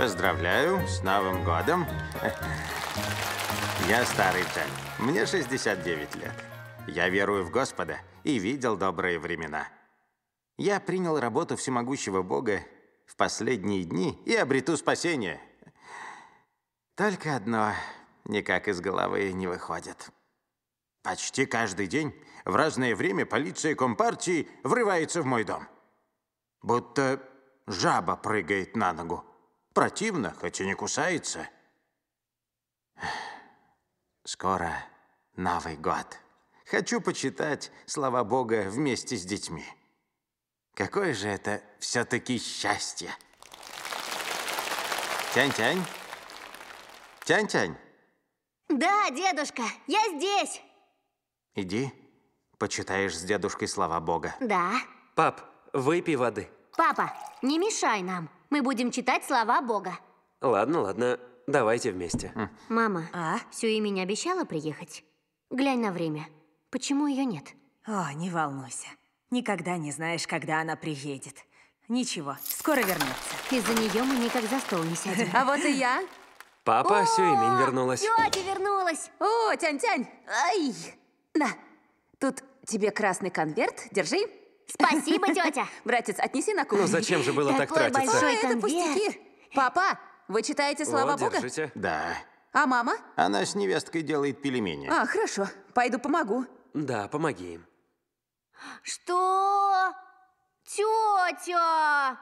Поздравляю с Новым годом. Я старый Джек. Мне 69 лет. Я верую в Господа и видел добрые времена. Я принял работу всемогущего Бога в последние дни и обрету спасение. Только одно никак из головы не выходит. Почти каждый день в разное время полиция Компартии врывается в мой дом. Будто жаба прыгает на ногу. Противно, хоть и не кусается. Скоро Новый год. Хочу почитать слова Бога вместе с детьми. Какое же это все-таки счастье! Тянь-тянь! Тянь-тянь! Да, дедушка, я здесь! Иди, почитаешь с дедушкой слова Бога. Да. Пап, выпей воды. Папа, не мешай нам. Мы будем читать слова Бога. Ладно, ладно. Давайте вместе. Мама, а? Сюи меня обещала приехать? Глянь на время. Почему ее нет? О, не волнуйся. Никогда не знаешь, когда она приедет. Ничего, скоро вернется. Из-за нее мы никак за стол не сядем. А вот и я. Папа, Сюимин вернулась. Тетя вернулась. О, Тянь-Тянь. Ай. На, тут тебе красный конверт. Держи. Спасибо, тетя. Братец, отнеси на кухню. Ну зачем же было так тратиться? большой А, это конверт. пустяки. Папа, вы читаете слова Бога? держите. Да. А мама? Она с невесткой делает пельмени. А, хорошо. Пойду помогу. Да, помоги им. Что? Тетя!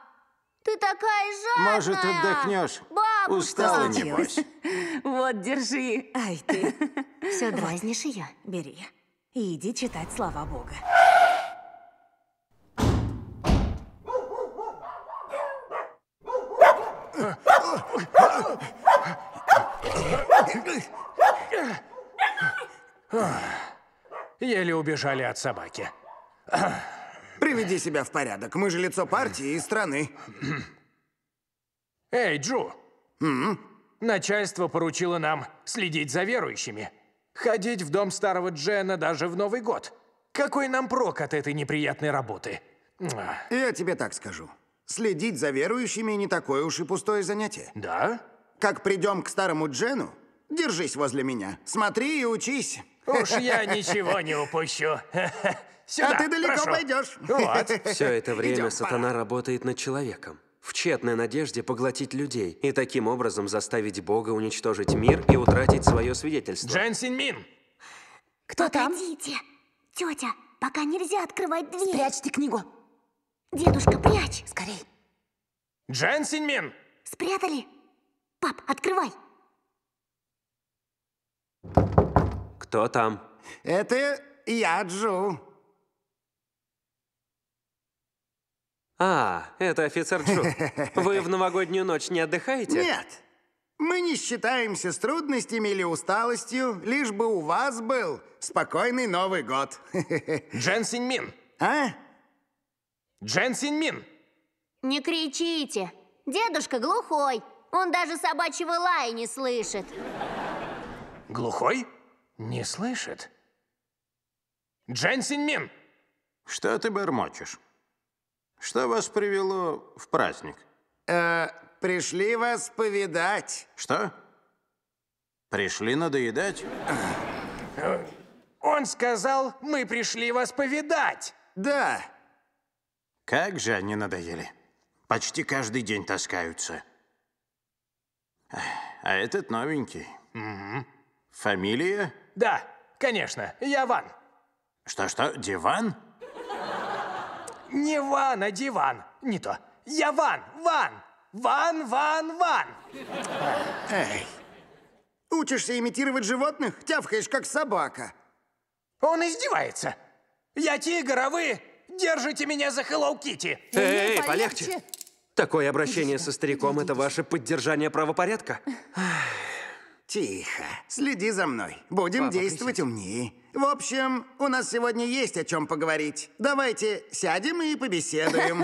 Ты такая жадная! Может, отдохнешь? Бабушка! Устала, небось. Вот, держи. Ай ты. Все дразнишь ее? Бери. И иди читать слова Бога. Еле убежали от собаки. Приведи себя в порядок. Мы же лицо партии и страны. Эй, Джу! М -м? Начальство поручило нам следить за верующими. Ходить в дом старого Джена даже в Новый год. Какой нам прок от этой неприятной работы? Я тебе так скажу. Следить за верующими не такое уж и пустое занятие. Да? Как придем к старому Джену, держись возле меня. Смотри и учись. Уж я ничего не упущу. А Сюда, а ты далеко прошу. пойдешь. Вот. Все это время Идем, сатана пора. работает над человеком в тщетной надежде поглотить людей и таким образом заставить Бога уничтожить мир и утратить свое свидетельство. Джан Синьмин! Кто Погодите. там? Погодите! Тетя, пока нельзя открывать дверь. Спрячьте книгу. Дедушка, прячь! Скорей! Джан Спрятали? Пап, открывай! Кто там? Это я, Джу. А, это офицер Джу. Вы в новогоднюю ночь не отдыхаете? Нет. Мы не считаемся с трудностями или усталостью, лишь бы у вас был спокойный Новый год. Джен А? Джен Синьмин! Не кричите! Дедушка глухой! Он даже собачьего лая не слышит! Глухой? Не слышит? Джен Синьмин! Что ты бормочешь? Что вас привело в праздник? Э, пришли вас повидать. Что? Пришли надоедать? Он сказал, мы пришли вас повидать. Да. Как же они надоели. Почти каждый день таскаются. А этот новенький. Угу. Фамилия? Да, конечно, Яван. Что-что, диван? Не Ван, а диван. Не то. Яван, Ван. Ван, Ван, Ван. Эй, учишься имитировать животных? Тявкаешь, как собака. Он издевается. Я тигр, а вы Держите меня за Hello Kitty! Эй, эй полегче. Такое обращение со стариком – это ваше поддержание правопорядка? Тихо. Следи за мной. Будем Папа, действовать умнее. В общем, у нас сегодня есть о чем поговорить. Давайте сядем и побеседуем.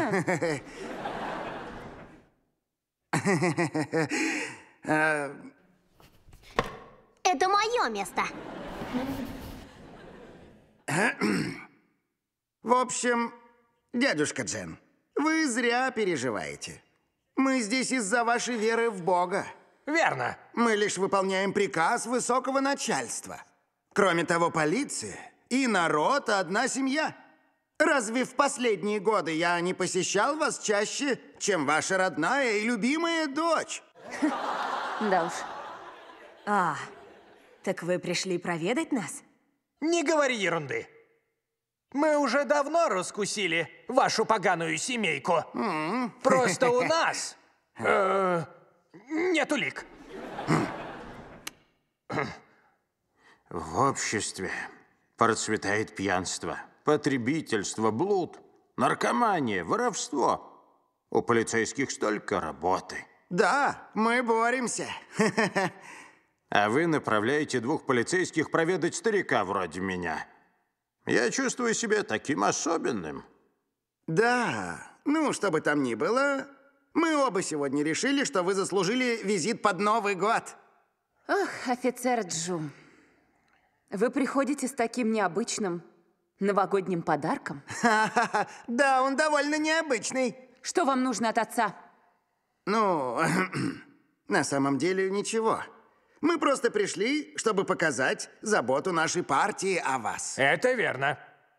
Это мое место. Э, В общем, дядюшка Джен, вы зря переживаете. Мы здесь из-за вашей веры в Бога. Верно. Мы лишь выполняем приказ высокого начальства. Кроме того, полиция и народ – одна семья. Разве в последние годы я не посещал вас чаще, чем ваша родная и любимая дочь? Да уж. А, так вы пришли проведать нас? Не говори ерунды. Мы уже давно раскусили вашу поганую семейку. Просто у нас э, нет улик. В обществе процветает пьянство, потребительство, блуд, наркомания, воровство. У полицейских столько работы. Да, мы боремся. А вы направляете двух полицейских проведать старика вроде меня. Я чувствую себя таким особенным. Да, ну, что бы там ни было, мы оба сегодня решили, что вы заслужили визит под Новый год. Ох, офицер Джу, вы приходите с таким необычным новогодним подарком? Да, он довольно необычный. Что вам нужно от отца? Ну, на самом деле ничего. Ничего. Мы просто пришли, чтобы показать заботу нашей партии о вас. Это верно.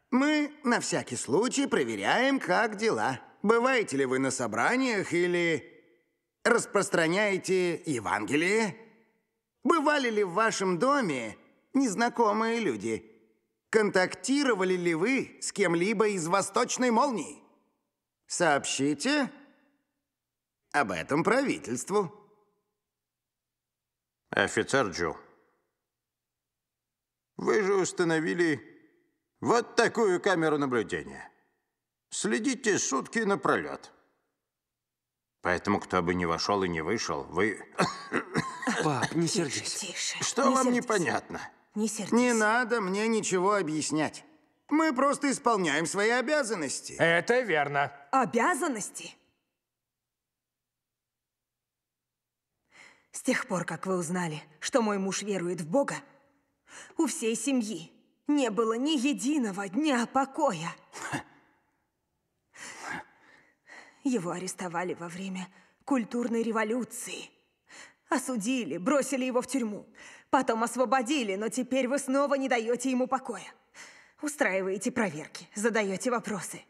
Мы на всякий случай проверяем, как дела. Бываете ли вы на собраниях или распространяете Евангелие? Бывали ли в вашем доме незнакомые люди? Контактировали ли вы с кем-либо из Восточной Молнии? Сообщите об этом правительству. Офицер Джо. Вы же установили вот такую камеру наблюдения. Следите сутки напролет. Поэтому, кто бы ни вошел и не вышел, вы... Пап, не сердись. Тише. Что не вам сердись. непонятно? Не сердись. Не надо мне ничего объяснять. Мы просто исполняем свои обязанности. Это верно. Обязанности? С тех пор, как вы узнали, что мой муж верует в Бога, у всей семьи не было ни единого дня покоя. Его арестовали во время культурной революции. Осудили, бросили его в тюрьму. Потом освободили, но теперь вы снова не даете ему покоя. Устраиваете проверки, задаете вопросы.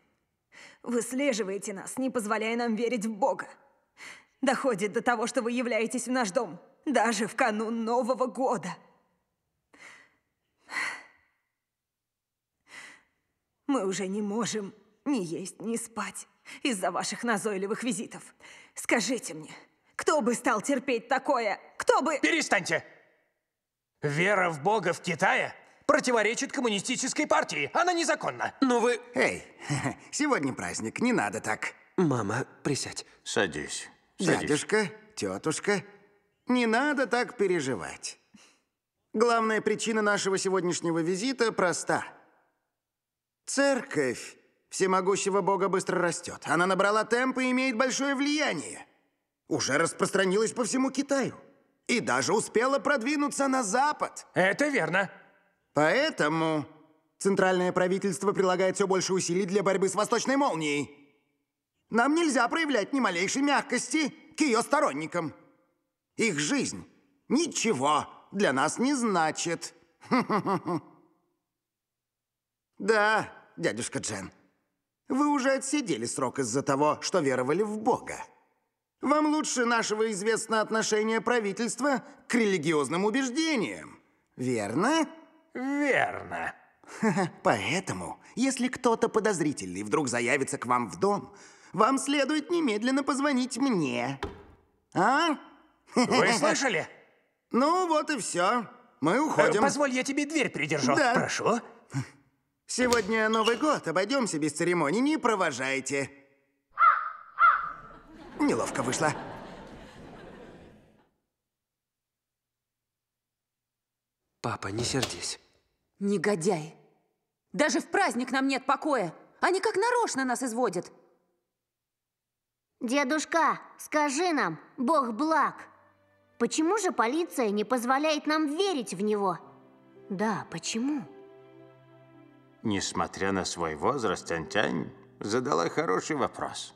Выслеживаете нас, не позволяя нам верить в Бога доходит до того, что вы являетесь в наш дом, даже в канун Нового года. Мы уже не можем ни есть, ни спать из-за ваших назойливых визитов. Скажите мне, кто бы стал терпеть такое? Кто бы... Перестаньте! Вера в Бога в Китае противоречит коммунистической партии. Она незаконна. Но ну вы... Эй, сегодня праздник, не надо так. Мама, присядь. Садись. Дядюшка, тетушка, не надо так переживать. Главная причина нашего сегодняшнего визита проста. Церковь всемогущего Бога быстро растет. Она набрала темп и имеет большое влияние. Уже распространилась по всему Китаю. И даже успела продвинуться на запад. Это верно. Поэтому центральное правительство прилагает все больше усилий для борьбы с восточной молнией. Нам нельзя проявлять ни малейшей мягкости к ее сторонникам. Их жизнь ничего для нас не значит. Да, дядюшка Джен, вы уже отсидели срок из-за того, что веровали в Бога. Вам лучше нашего известно отношение правительства к религиозным убеждениям. Верно? Верно. Поэтому, если кто-то подозрительный вдруг заявится к вам в дом, вам следует немедленно позвонить мне. А? Вы слышали? Ну, вот и все. Мы уходим. Э, позволь, я тебе дверь придержу. Да. Прошу. Сегодня Новый год. Обойдемся без церемоний. Не провожайте. Неловко вышло. Папа, не сердись. Негодяй. Даже в праздник нам нет покоя. Они как нарочно нас изводят. «Дедушка, скажи нам, Бог благ! Почему же полиция не позволяет нам верить в него?» «Да, почему?» Несмотря на свой возраст, Антянь задала хороший вопрос.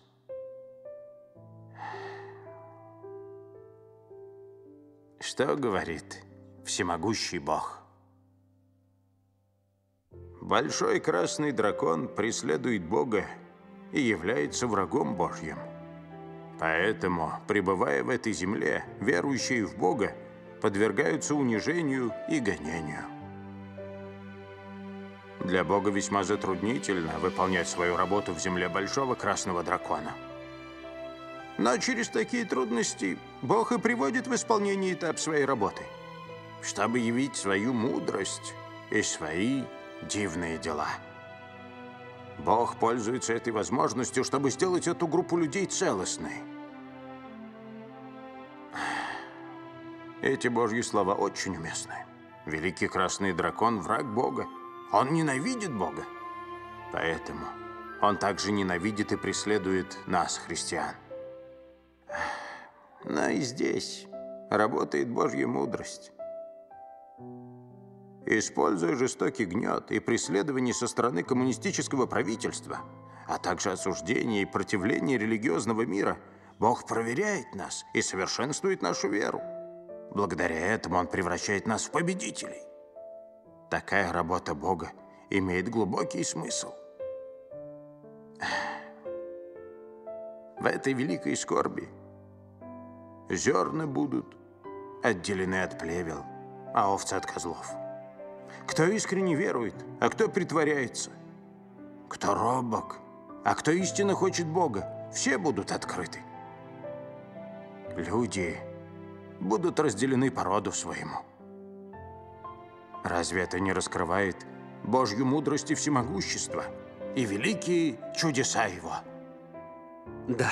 Что говорит всемогущий бог? Большой красный дракон преследует бога и является врагом божьим. Поэтому, пребывая в этой земле, верующие в Бога подвергаются унижению и гонению. Для Бога весьма затруднительно выполнять свою работу в земле Большого Красного Дракона. Но через такие трудности Бог и приводит в исполнение этап своей работы, чтобы явить свою мудрость и свои дивные дела. Бог пользуется этой возможностью, чтобы сделать эту группу людей целостной. Эти божьи слова очень уместны. Великий красный дракон – враг Бога. Он ненавидит Бога. Поэтому он также ненавидит и преследует нас, христиан. Но и здесь работает Божья мудрость. Используя жестокий гнет и преследование со стороны коммунистического правительства, а также осуждение и противление религиозного мира, Бог проверяет нас и совершенствует нашу веру. Благодаря этому он превращает нас в победителей. Такая работа Бога имеет глубокий смысл. В этой великой скорби зерна будут отделены от плевел, а овцы от козлов. Кто искренне верует, а кто притворяется? Кто робок, а кто истинно хочет Бога? Все будут открыты. Люди будут разделены по роду своему. Разве это не раскрывает Божью мудрость и всемогущество, и великие чудеса Его? Да.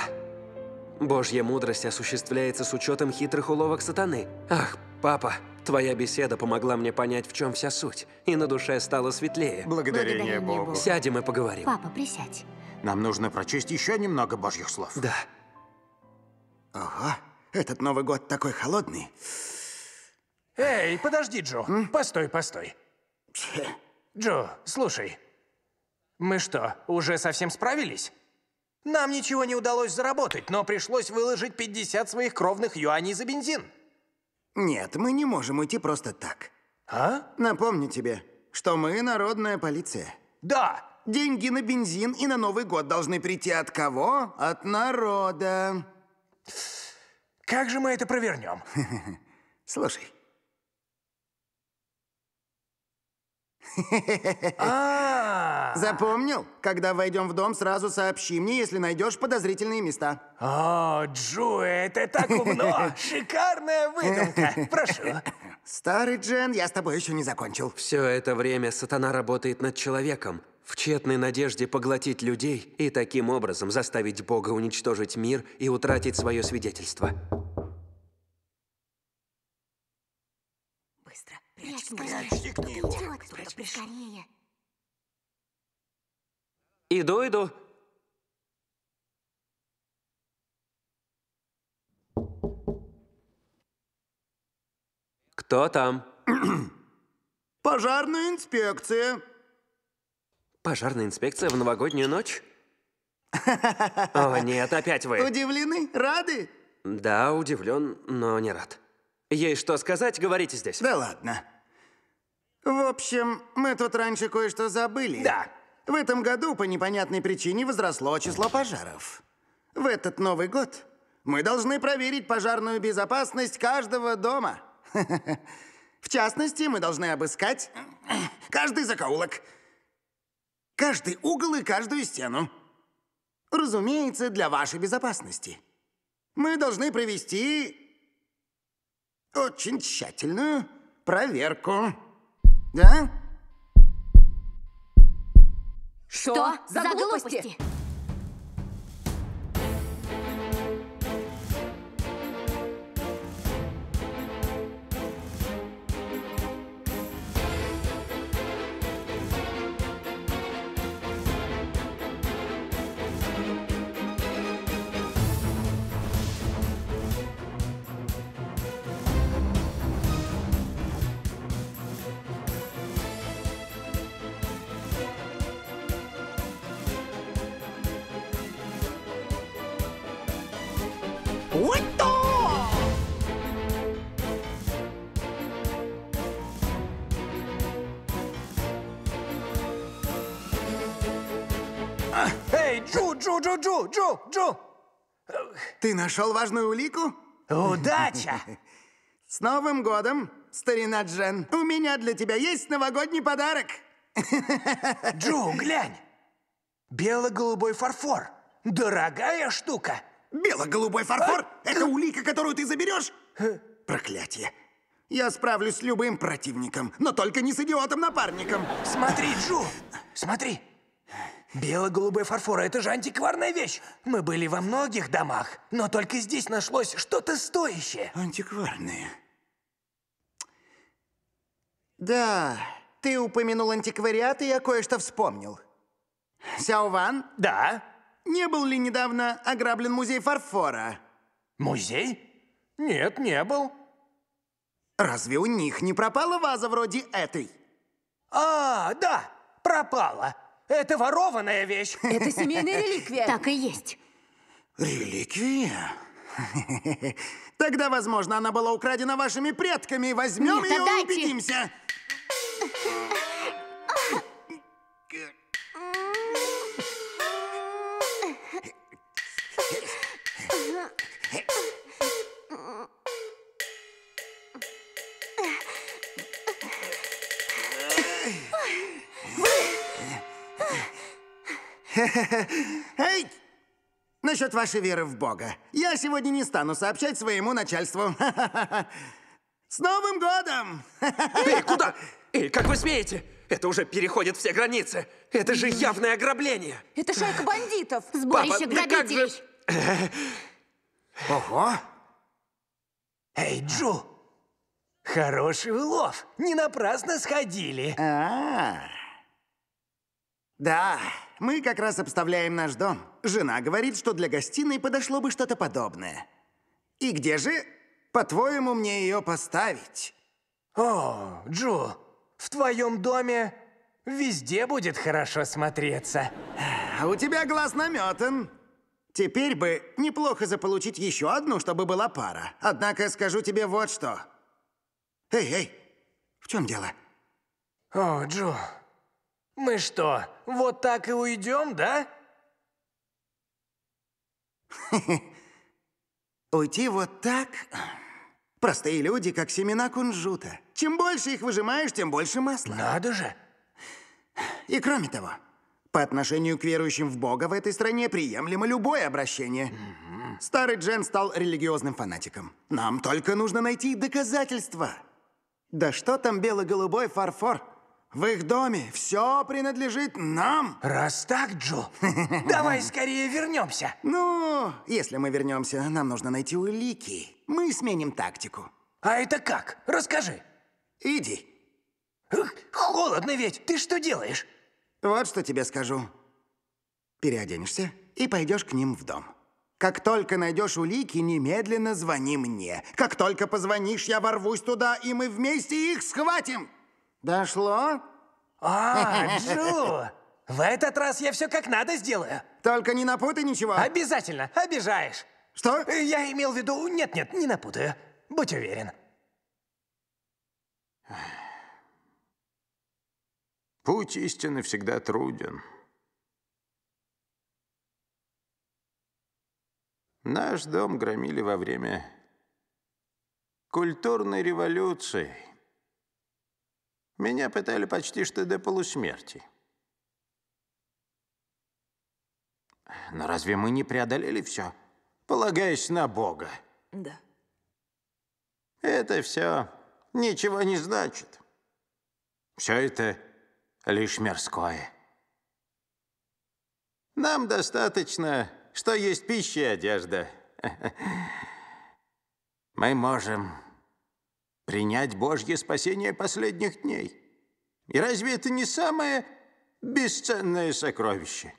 Божья мудрость осуществляется с учетом хитрых уловок сатаны. Ах, папа, твоя беседа помогла мне понять, в чем вся суть, и на душе стало светлее. Благодарение, Благодарение Богу. Богу. Сядем и поговорим. Папа, присядь. Нам нужно прочесть еще немного Божьих слов. Да. Ага. Этот Новый год такой холодный. Эй, подожди, Джо. М? Постой, постой. Джо, слушай. Мы что, уже совсем справились? Нам ничего не удалось заработать, но пришлось выложить 50 своих кровных юаней за бензин. Нет, мы не можем уйти просто так. А? Напомню тебе, что мы народная полиция. Да! Деньги на бензин и на Новый год должны прийти от кого? От народа. Как же мы это провернем? Слушай. А Запомнил? Когда войдем в дом, сразу сообщи мне, если найдешь подозрительные места. О, Джуэт, это так умно! Шикарная выдумка! Прошу. Старый Джен, я с тобой еще не закончил. Все это время сатана работает над человеком в тщетной надежде поглотить людей и таким образом заставить Бога уничтожить мир и утратить свое свидетельство. Быстро, прячь, прячь книгу. Скорее. Иду, иду. Кто там? Пожарная инспекция. Пожарная инспекция в новогоднюю ночь? О, нет, опять вы. Удивлены? Рады? Да, удивлен, но не рад. Ей что сказать, говорите здесь. Да ладно. В общем, мы тут раньше кое-что забыли. Да. В этом году по непонятной причине возросло число пожаров. В этот Новый год мы должны проверить пожарную безопасность каждого дома. В частности, мы должны обыскать каждый закоулок, Каждый угол и каждую стену. Разумеется, для вашей безопасности. Мы должны провести очень тщательную проверку. Да? Что, Что за, за глупости? Эй, Джу, Джу, Джу, Джу, Джу, Джу! Ты нашел важную улику? Удача! С Новым годом, старина Джен! У меня для тебя есть новогодний подарок! Джу, глянь! Бело-голубой фарфор. Дорогая штука. Бело-голубой фарфор? Это улика, которую ты заберешь? Проклятие. Я справлюсь с любым противником, но только не с идиотом-напарником. Смотри, Джу, смотри. Бело-голубой фарфор – это же антикварная вещь. Мы были во многих домах, но только здесь нашлось что-то стоящее. Антикварные. Да, ты упомянул антиквариат, и я кое-что вспомнил. Сяо Ван. Да? Не был ли недавно ограблен музей фарфора? Музей? Нет, не был. Разве у них не пропала ваза вроде этой? А, да, пропала. Это ворованная вещь. Это семейная реликвия. Так и есть. Реликвия? Тогда, возможно, она была украдена вашими предками. Возьмем ее и убедимся. Вы Эй! Насчет вашей веры в Бога. Я сегодня не стану сообщать своему начальству. С Новым годом! Эй, куда? Эй, как вы смеете? Это уже переходит все границы. Это же явное ограбление. Это шайка бандитов. Сборище Папа, грабителей. Да же... Ого! Эй, Джу! Хороший улов. Не напрасно сходили. А-а-а. Да, мы как раз обставляем наш дом. Жена говорит, что для гостиной подошло бы что-то подобное. И где же, по-твоему, мне ее поставить? О, Джо, в твоем доме везде будет хорошо смотреться. А у тебя глаз наметан. Теперь бы неплохо заполучить еще одну, чтобы была пара. Однако скажу тебе вот что. Эй, эй, в чем дело? О, Джо, мы что, вот так и уйдем, да? Уйти вот так? Простые люди, как семена кунжута. Чем больше их выжимаешь, тем больше масла. Надо же. И кроме того, по отношению к верующим в Бога в этой стране приемлемо любое обращение. Старый Джен стал религиозным фанатиком. Нам только нужно найти доказательства. Да что там бело-голубой фарфор? В их доме все принадлежит нам. Раз так, Джо, давай скорее вернемся. Ну, если мы вернемся, нам нужно найти улики. Мы сменим тактику. А это как? Расскажи. Иди. Холодно ведь. Ты что делаешь? Вот что тебе скажу. Переоденешься и пойдешь к ним в дом. Как только найдешь улики, немедленно звони мне. Как только позвонишь, я ворвусь туда, и мы вместе их схватим. Дошло? А, Джо! В этот раз я все как надо сделаю. Только не напутай ничего. Обязательно, обижаешь. Что? Я имел в виду... Нет-нет, не напутаю. Будь уверен. Путь истины всегда труден. Наш дом громили во время культурной революции – меня пытали почти что до полусмерти. Но разве мы не преодолели все, полагаясь на Бога? Да. Это все ничего не значит. Все это лишь мирское. Нам достаточно, что есть пища и одежда. Мы можем принять Божье спасение последних дней. И разве это не самое бесценное сокровище?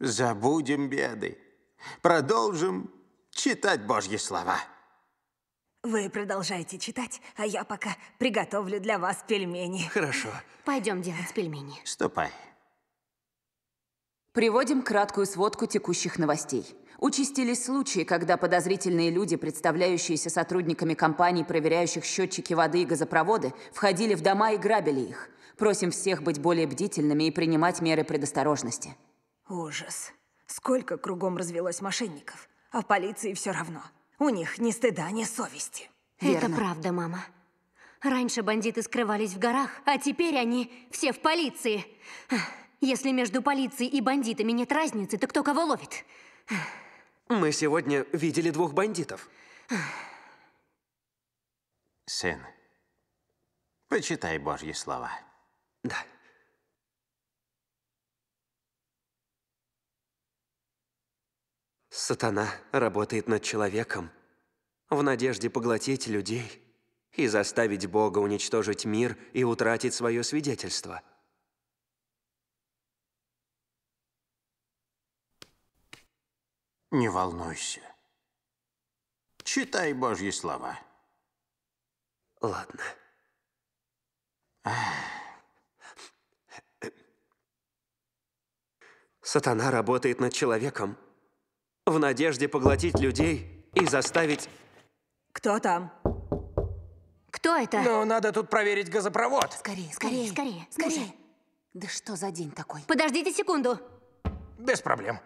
Забудем беды, продолжим читать Божьи слова. Вы продолжайте читать, а я пока приготовлю для вас пельмени. Хорошо. Пойдем делать пельмени. Ступай. Приводим краткую сводку текущих новостей. Участились случаи, когда подозрительные люди, представляющиеся сотрудниками компаний, проверяющих счетчики воды и газопроводы, входили в дома и грабили их. Просим всех быть более бдительными и принимать меры предосторожности. Ужас. Сколько кругом развелось мошенников, а в полиции все равно. У них ни стыда, ни совести. Верно. Это правда, мама. Раньше бандиты скрывались в горах, а теперь они все в полиции. Если между полицией и бандитами нет разницы, то кто кого ловит? Мы сегодня видели двух бандитов. Сын, почитай Божьи слова. Да. Сатана работает над человеком в надежде поглотить людей и заставить Бога уничтожить мир и утратить свое свидетельство – Не волнуйся. Читай Божьи слова. Ладно. Сатана работает над человеком в надежде поглотить людей и заставить... Кто там? Кто это? Ну, надо тут проверить газопровод. Скорее, скорее, скорее, скорее. Да что за день такой? Подождите секунду. Без проблем.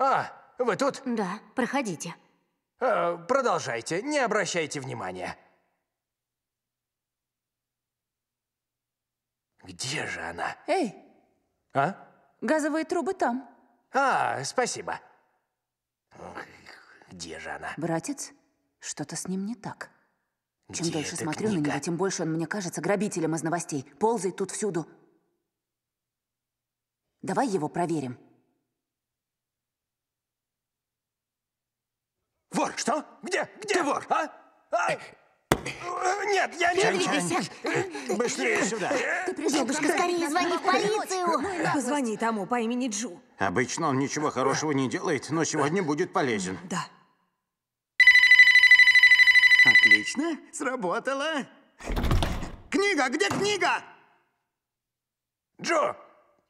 А, вы тут? Да, проходите. А, продолжайте, не обращайте внимания. Где же она? Эй! А? Газовые трубы там. А, спасибо. Где же она? Братец, что-то с ним не так. Чем дольше смотрю книга? на него, тем больше он мне кажется грабителем из новостей. Ползает тут всюду. Давай его проверим. Вор! Что? Где? Где? Ты вор, а? а? Нет, я не... Двигайся! Быстрее сюда! Ты пришел, Дедушка, скорее звони в полицию! Позвони тому по имени Джу. Обычно он ничего хорошего не делает, но сегодня будет полезен. Да. Отлично, сработало. Книга, где книга? Джо,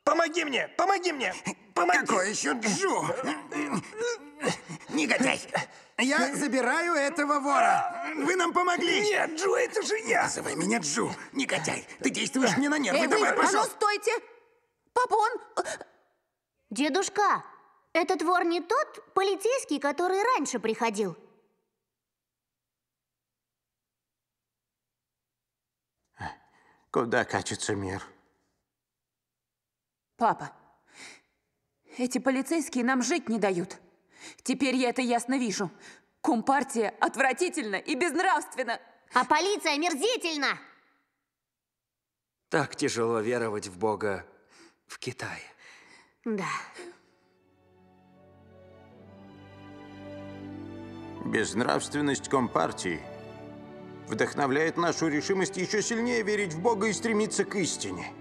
помоги мне, помоги мне, помоги. Какой еще Джо? Негодяй. Я э, забираю этого вора. Вы нам помогли. Нет, Джу, это же я. Называй меня Джу, негодяй. Ты действуешь э, мне на нервы. Эй, Давай, вы, пожалуйста. А ну, стойте. Папа, он... Э, Дедушка, этот вор не тот полицейский, который раньше приходил? А, куда качется мир? Папа, эти полицейские нам жить не дают. Теперь я это ясно вижу. Компартия отвратительна и безнравственна. А полиция мерзительна. Так тяжело веровать в Бога в Китае. Да. Безнравственность Компартии вдохновляет нашу решимость еще сильнее верить в Бога и стремиться к истине.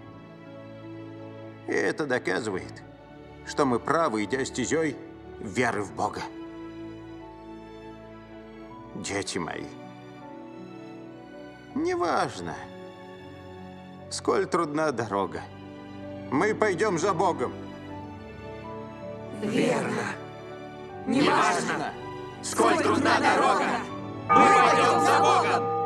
И это доказывает, что мы правы, идя стезей, веры в Бога. Дети мои, неважно, сколь трудна дорога, мы пойдем за Богом. Верно. Неважно, сколь трудна дорога, мы пойдем за Богом.